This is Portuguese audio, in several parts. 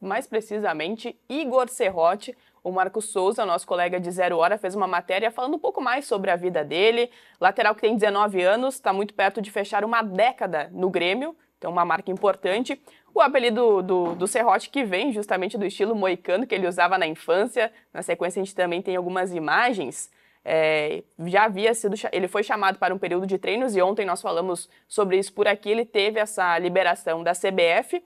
mais precisamente Igor Serrote. O Marcos Souza, nosso colega de Zero Hora, fez uma matéria falando um pouco mais sobre a vida dele. Lateral que tem 19 anos, está muito perto de fechar uma década no Grêmio, então uma marca importante. O apelido do, do Serrote que vem justamente do estilo moicano que ele usava na infância. Na sequência a gente também tem algumas imagens. É, já havia sido ele foi chamado para um período de treinos e ontem nós falamos sobre isso por aqui ele teve essa liberação da CBF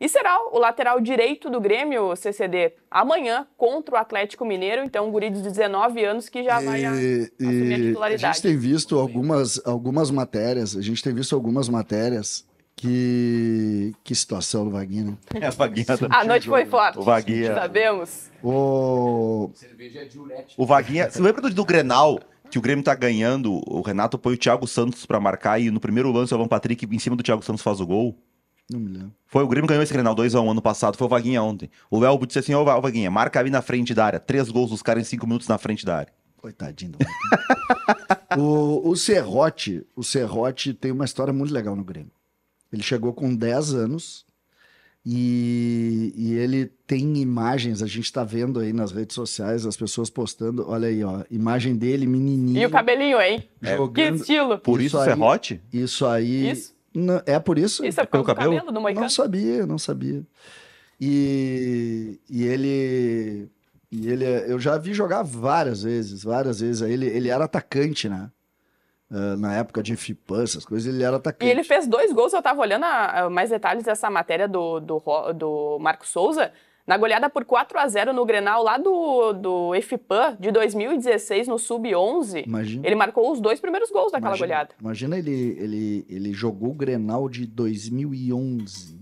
e será o lateral direito do Grêmio, CCD, amanhã contra o Atlético Mineiro, então um guri de 19 anos que já vai e, assumir a titularidade. A gente tem visto algumas, algumas matérias, a gente tem visto algumas matérias que, que situação do Vaguinho. É, né? a Vaguinha tá A noite jogo. foi forte. O Vaguinha. Sabemos. O... Cerveja O Vaguinha. Você lembra do, do Grenal? que o Grêmio tá ganhando, o Renato põe o Thiago Santos para marcar e no primeiro lance o Alan Patrick em cima do Thiago Santos faz o gol. Não me lembro. Foi o Grêmio que ganhou esse Grenal 2x1 ano passado, foi o Vaguinha ontem. O Léo disse assim: Ô oh, Vaguinha, marca ali na frente da área. Três gols dos caras em cinco minutos na frente da área. Coitadinho do o, o Serrote, o Serrote tem uma história muito legal no Grêmio. Ele chegou com 10 anos e, e ele tem imagens, a gente está vendo aí nas redes sociais, as pessoas postando, olha aí, ó, imagem dele, menininho. E o cabelinho, hein? Jogando. Que estilo. Por isso, isso Serrote? Isso aí. Isso não, é por isso? Isso é pelo cabelo? cabelo do Moicano? Não sabia, não sabia. E, e ele. E ele, eu já vi jogar várias vezes, várias vezes. Ele, ele era atacante, né? Uh, na época de FIPAN, essas coisas, ele era atacante. E ele fez dois gols, eu tava olhando a, a mais detalhes dessa matéria do, do, do Marco Souza na goleada por 4 a 0 no Grenal lá do, do FPAN de 2016 no sub-11. Ele marcou os dois primeiros gols daquela imagina, goleada. Imagina ele, ele, ele jogou o Grenal de 2011.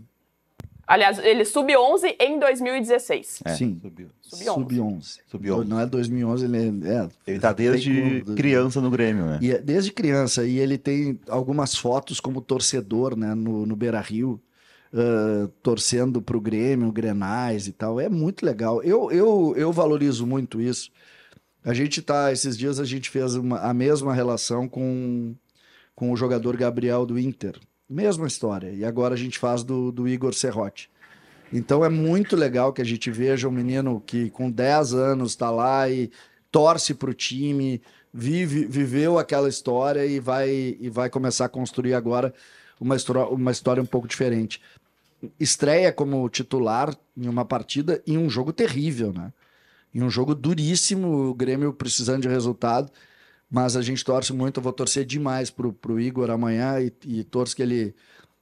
Aliás, ele sub-11 em 2016. É. Sim. Sub-11. Sub-11. Sub sub não é 2011, ele é, é... ele tá desde tem... criança no Grêmio, né? E, é desde criança, e ele tem algumas fotos como torcedor, né, no, no Beira-Rio uh, torcendo para o Grêmio, Grenais e tal. É muito legal. Eu, eu, eu valorizo muito isso. A gente tá, esses dias a gente fez uma, a mesma relação com, com o jogador Gabriel do Inter. Mesma história. E agora a gente faz do, do Igor Serrote. Então é muito legal que a gente veja um menino que com 10 anos está lá e torce para o time, vive, viveu aquela história e vai, e vai começar a construir agora uma história, uma história um pouco diferente. Estreia como titular em uma partida em um jogo terrível, né? Em um jogo duríssimo, o Grêmio precisando de resultado, mas a gente torce muito, eu vou torcer demais pro, pro Igor amanhã e, e torço que ele,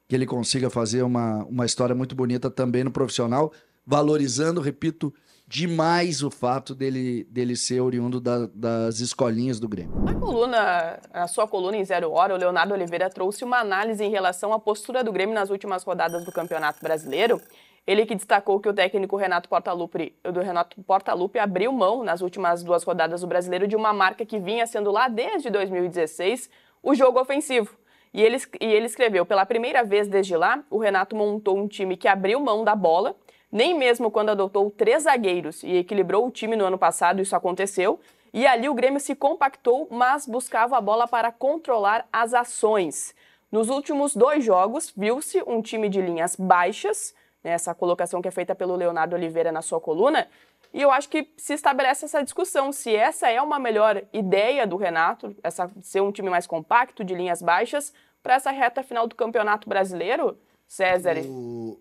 que ele consiga fazer uma, uma história muito bonita também no profissional, valorizando, repito, demais o fato dele, dele ser oriundo da, das escolinhas do Grêmio. Na coluna, a sua coluna em Zero Hora, o Leonardo Oliveira trouxe uma análise em relação à postura do Grêmio nas últimas rodadas do Campeonato Brasileiro. Ele que destacou que o técnico Renato Portaluppi, do Renato Portaluppi abriu mão nas últimas duas rodadas do Brasileiro de uma marca que vinha sendo lá desde 2016, o jogo ofensivo. E ele, e ele escreveu: pela primeira vez desde lá, o Renato montou um time que abriu mão da bola, nem mesmo quando adotou três zagueiros e equilibrou o time no ano passado, isso aconteceu. E ali o Grêmio se compactou, mas buscava a bola para controlar as ações. Nos últimos dois jogos, viu-se um time de linhas baixas, né, colocação que é feita pelo Leonardo Oliveira na sua coluna, e eu acho que se estabelece essa discussão se essa é uma melhor ideia do Renato, essa ser um time mais compacto, de linhas baixas, para essa reta final do Campeonato Brasileiro. César. O,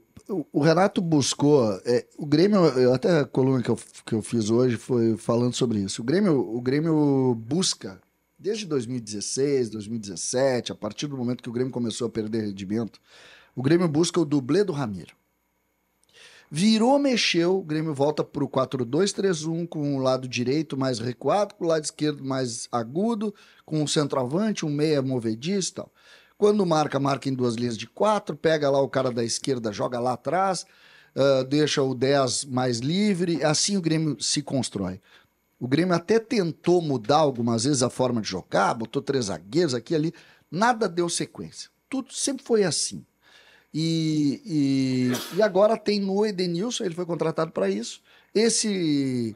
o, Renato buscou. É, o Grêmio, eu, até a coluna que eu, que eu fiz hoje foi falando sobre isso. O Grêmio, o Grêmio busca, desde 2016, 2017, a partir do momento que o Grêmio começou a perder rendimento, o Grêmio busca o dublê do Ramiro. Virou, mexeu, o Grêmio volta para o 4-2-3-1 com o lado direito mais recuado, com o lado esquerdo mais agudo, com o centroavante, um meia movediço e tal. Quando marca, marca em duas linhas de quatro, pega lá o cara da esquerda, joga lá atrás, uh, deixa o 10 mais livre. Assim o Grêmio se constrói. O Grêmio até tentou mudar algumas vezes a forma de jogar, botou três zagueiros aqui ali. Nada deu sequência. Tudo sempre foi assim. E, e, e agora tem no Edenilson, ele foi contratado para isso. Esse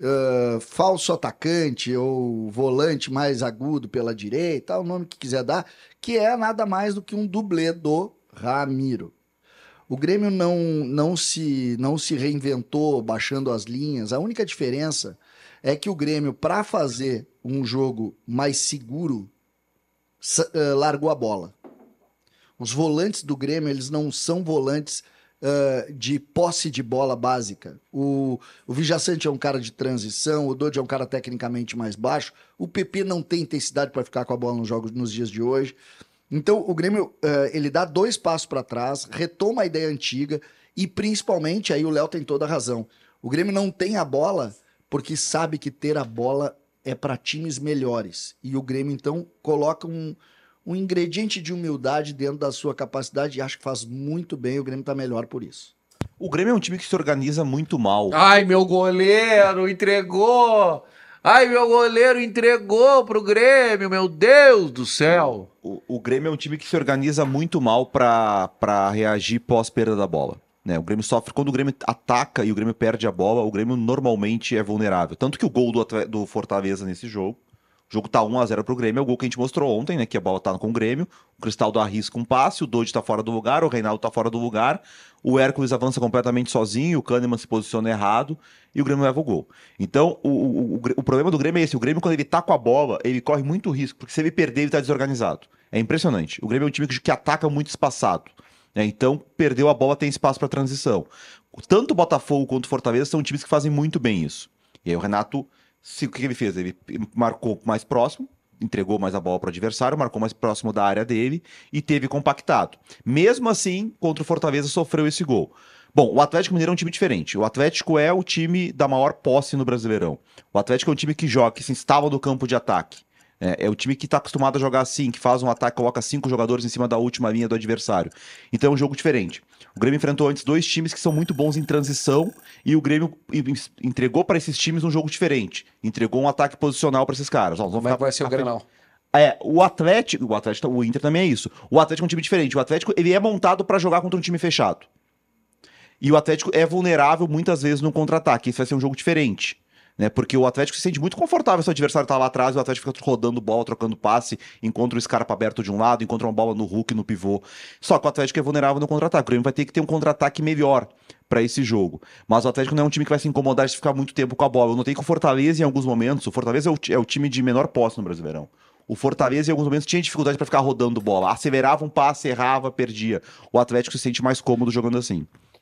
uh, falso atacante ou volante mais agudo pela direita, o nome que quiser dar, que é nada mais do que um dublê do Ramiro. O Grêmio não, não, se, não se reinventou baixando as linhas. A única diferença é que o Grêmio, para fazer um jogo mais seguro, ah, largou a bola. Os volantes do Grêmio, eles não são volantes uh, de posse de bola básica. O, o Vijaçante é um cara de transição, o Dodge é um cara tecnicamente mais baixo. O PP não tem intensidade para ficar com a bola nos jogos nos dias de hoje. Então o Grêmio uh, ele dá dois passos para trás, retoma a ideia antiga e principalmente aí o Léo tem toda a razão. O Grêmio não tem a bola porque sabe que ter a bola é para times melhores e o Grêmio então coloca um um ingrediente de humildade dentro da sua capacidade e acho que faz muito bem. E o Grêmio está melhor por isso. O Grêmio é um time que se organiza muito mal. Ai, meu goleiro entregou! Ai, meu goleiro entregou pro Grêmio, meu Deus do céu! O, o Grêmio é um time que se organiza muito mal para reagir pós perda da bola. Né? O Grêmio sofre. Quando o Grêmio ataca e o Grêmio perde a bola, o Grêmio normalmente é vulnerável. Tanto que o gol do, do Fortaleza nesse jogo o jogo tá 1x0 pro Grêmio, é o gol que a gente mostrou ontem, né? Que a bola tá com o Grêmio. O Cristaldo arrisca um passe, o Doide tá fora do lugar, o Reinaldo tá fora do lugar. O Hércules avança completamente sozinho, o Kahneman se posiciona errado e o Grêmio leva o gol. Então, o, o, o, o problema do Grêmio é esse. O Grêmio, quando ele tá com a bola, ele corre muito risco, porque se ele perder, ele tá desorganizado. É impressionante. O Grêmio é um time que, que ataca muito espaçado. Né? Então, perdeu a bola, tem espaço para transição. Tanto o Botafogo quanto o Fortaleza são times que fazem muito bem isso. E aí o Renato se, o que ele fez? Ele marcou mais próximo, entregou mais a bola para o adversário, marcou mais próximo da área dele e teve compactado. Mesmo assim, contra o Fortaleza sofreu esse gol. Bom, o Atlético Mineiro é um time diferente. O Atlético é o time da maior posse no Brasileirão. O Atlético é um time que joga, que se instala no campo de ataque. É, é o time que está acostumado a jogar assim, que faz um ataque, coloca cinco jogadores em cima da última linha do adversário. Então é um jogo diferente. O Grêmio enfrentou antes dois times que são muito bons em transição e o Grêmio entregou para esses times um jogo diferente. Entregou um ataque posicional para esses caras. Vamos é ficar... vai ser o Grêmio? É, o Atlético, o Atlético, o Inter também é isso. O Atlético é um time diferente. O Atlético ele é montado para jogar contra um time fechado. E o Atlético é vulnerável muitas vezes no contra-ataque. Isso vai ser um jogo diferente né? Porque o Atlético se sente muito confortável se o adversário tá lá atrás, o Atlético fica rodando bola, trocando passe, encontra o Scarpa aberto de um lado, encontra uma bola no Hulk, no pivô. Só que o Atlético é vulnerável no contra-ataque. O Grêmio vai ter que ter um contra-ataque melhor para esse jogo. Mas o Atlético não é um time que vai se incomodar se ficar muito tempo com a bola. Eu notei que o Fortaleza, em alguns momentos, o Fortaleza é o, é o time de menor posse no Brasileirão. O Fortaleza, em alguns momentos, tinha dificuldade para ficar rodando bola. Acelerava um passe, errava, perdia. O Atlético se sente mais cômodo jogando assim.